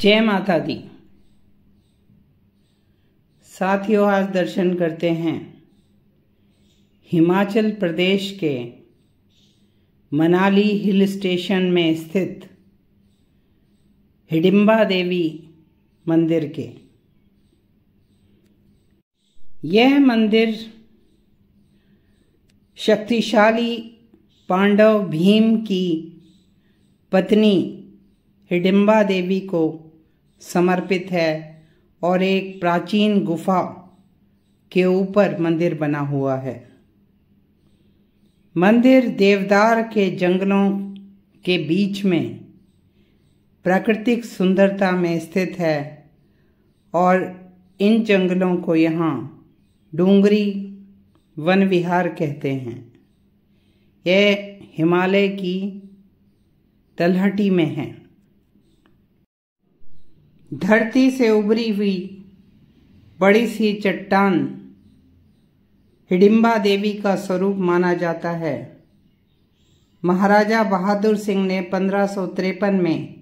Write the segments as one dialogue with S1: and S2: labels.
S1: जय माता दी साथियों आज दर्शन करते हैं हिमाचल प्रदेश के मनाली हिल स्टेशन में स्थित हिडिम्बा देवी मंदिर के यह मंदिर शक्तिशाली पांडव भीम की पत्नी हिडिम्बा देवी को समर्पित है और एक प्राचीन गुफा के ऊपर मंदिर बना हुआ है मंदिर देवदार के जंगलों के बीच में प्राकृतिक सुंदरता में स्थित है और इन जंगलों को यहाँ डूंगरी वन विहार कहते हैं यह हिमालय की तलहटी में है धरती से उभरी हुई बड़ी सी चट्टान हिडिम्बा देवी का स्वरूप माना जाता है महाराजा बहादुर सिंह ने पंद्रह में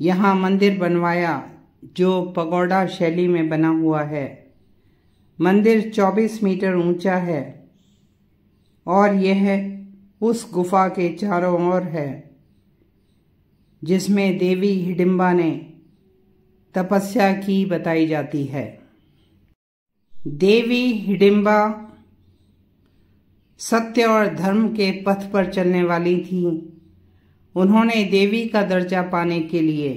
S1: यहाँ मंदिर बनवाया जो पगोड़ा शैली में बना हुआ है मंदिर 24 मीटर ऊंचा है और यह उस गुफा के चारों ओर है जिसमें देवी हिडिम्बा ने तपस्या की बताई जाती है देवी हिडिम्बा सत्य और धर्म के पथ पर चलने वाली थी उन्होंने देवी का दर्जा पाने के लिए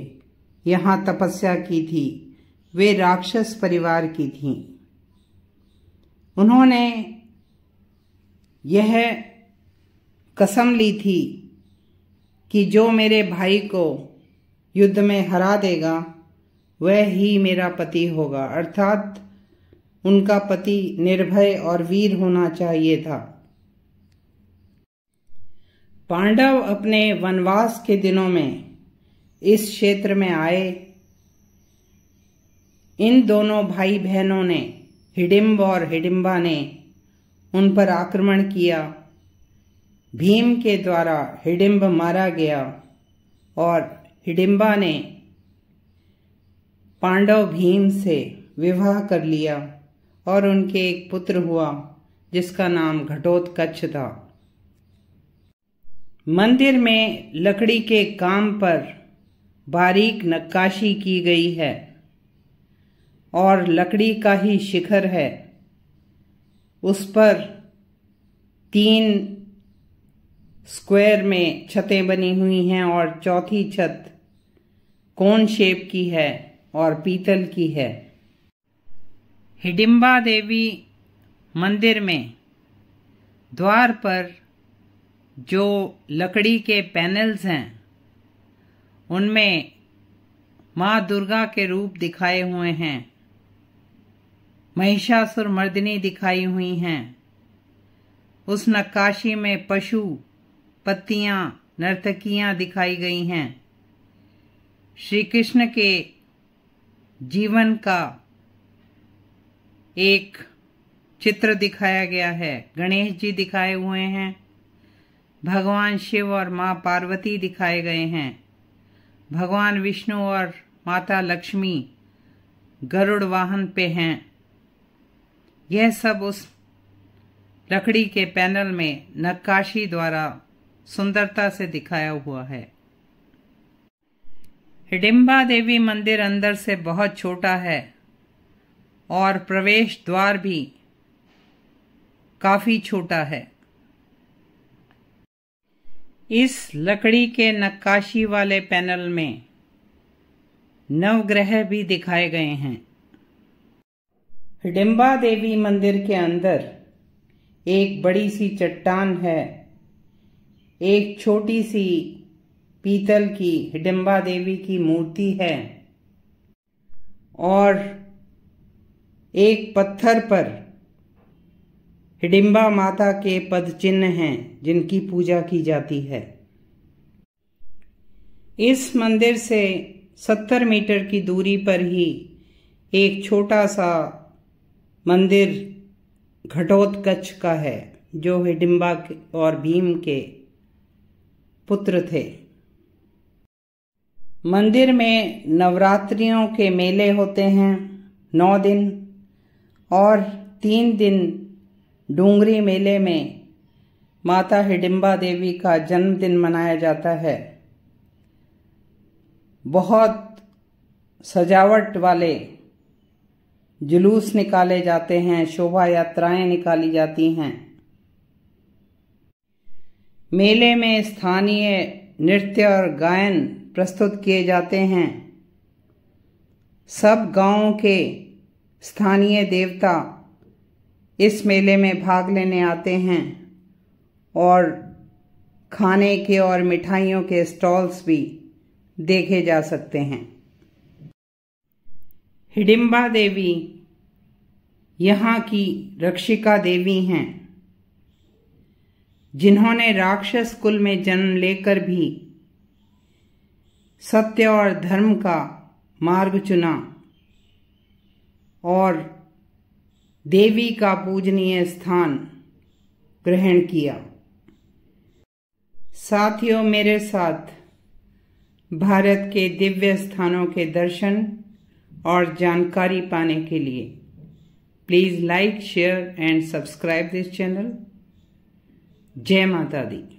S1: यहाँ तपस्या की थी वे राक्षस परिवार की थी उन्होंने यह कसम ली थी कि जो मेरे भाई को युद्ध में हरा देगा वह ही मेरा पति होगा अर्थात उनका पति निर्भय और वीर होना चाहिए था पांडव अपने वनवास के दिनों में इस क्षेत्र में आए इन दोनों भाई बहनों ने हिडिम्ब और हिडिम्बा ने उन पर आक्रमण किया भीम के द्वारा हिडिम्ब मारा गया और हिडिम्बा ने पांडव भीम से विवाह कर लिया और उनके एक पुत्र हुआ जिसका नाम घटोत्कच था मंदिर में लकड़ी के काम पर बारीक नक्काशी की गई है और लकड़ी का ही शिखर है उस पर तीन स्क्वायर में छतें बनी हुई हैं और चौथी छत कोन शेप की है और पीतल की है हिडिम्बा देवी मंदिर में द्वार पर जो लकड़ी के पैनल्स हैं उनमें माँ दुर्गा के रूप दिखाए हुए हैं महिषासुर मर्दिनी दिखाई हुई हैं उस नक्काशी में पशु पत्तियां नर्तकियां दिखाई गई हैं श्री कृष्ण के जीवन का एक चित्र दिखाया गया है गणेश जी दिखाए हुए हैं भगवान शिव और माँ पार्वती दिखाए गए हैं भगवान विष्णु और माता लक्ष्मी गरुड़ वाहन पे हैं यह सब उस लकड़ी के पैनल में नक्काशी द्वारा सुंदरता से दिखाया हुआ है हिडिम्बा देवी मंदिर अंदर से बहुत छोटा है और प्रवेश द्वार भी काफी छोटा है इस लकड़ी के नक्काशी वाले पैनल में नवग्रह भी दिखाए गए हैं हिडिम्बा देवी मंदिर के अंदर एक बड़ी सी चट्टान है एक छोटी सी पीतल की हिडम्बा देवी की मूर्ति है और एक पत्थर पर हिडिम्बा माता के पद चिन्ह हैं जिनकी पूजा की जाती है इस मंदिर से सत्तर मीटर की दूरी पर ही एक छोटा सा मंदिर घटोत्कच का है जो हिडिम्बा और भीम के पुत्र थे मंदिर में नवरात्रियों के मेले होते हैं नौ दिन और तीन दिन डूंगरी मेले में माता हिडिम्बा देवी का जन्मदिन मनाया जाता है बहुत सजावट वाले जुलूस निकाले जाते हैं शोभा यात्राएं निकाली जाती हैं मेले में स्थानीय नृत्य और गायन प्रस्तुत किए जाते हैं सब गांवों के स्थानीय देवता इस मेले में भाग लेने आते हैं और खाने के और मिठाइयों के स्टॉल्स भी देखे जा सकते हैं हिडिम्बा देवी यहाँ की रक्षिका देवी हैं जिन्होंने राक्षस कुल में जन्म लेकर भी सत्य और धर्म का मार्ग चुना और देवी का पूजनीय स्थान ग्रहण किया साथियों मेरे साथ भारत के दिव्य स्थानों के दर्शन और जानकारी पाने के लिए please like share and subscribe this channel जय माता दी